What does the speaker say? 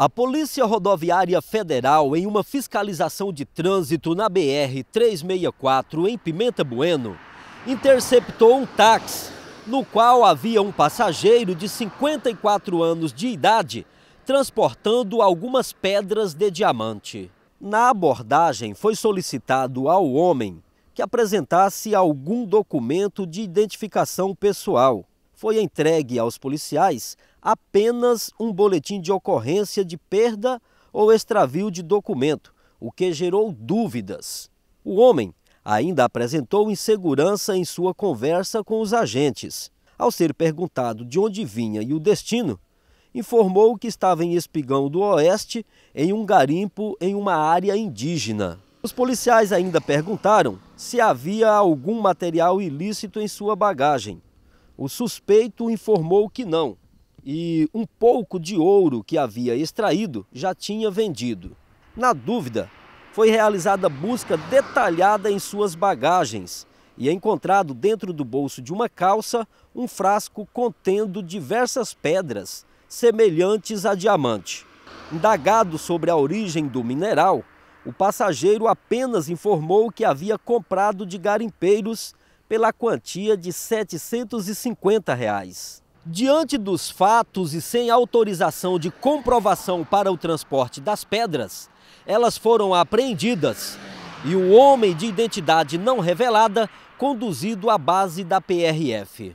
A Polícia Rodoviária Federal, em uma fiscalização de trânsito na BR-364, em Pimenta Bueno, interceptou um táxi no qual havia um passageiro de 54 anos de idade transportando algumas pedras de diamante. Na abordagem, foi solicitado ao homem que apresentasse algum documento de identificação pessoal foi entregue aos policiais apenas um boletim de ocorrência de perda ou extravio de documento, o que gerou dúvidas. O homem ainda apresentou insegurança em sua conversa com os agentes. Ao ser perguntado de onde vinha e o destino, informou que estava em Espigão do Oeste, em um garimpo em uma área indígena. Os policiais ainda perguntaram se havia algum material ilícito em sua bagagem. O suspeito informou que não e um pouco de ouro que havia extraído já tinha vendido. Na dúvida, foi realizada busca detalhada em suas bagagens e é encontrado dentro do bolso de uma calça um frasco contendo diversas pedras semelhantes a diamante. Indagado sobre a origem do mineral, o passageiro apenas informou que havia comprado de garimpeiros pela quantia de R$ 750. Reais. Diante dos fatos e sem autorização de comprovação para o transporte das pedras, elas foram apreendidas e o homem de identidade não revelada conduzido à base da PRF.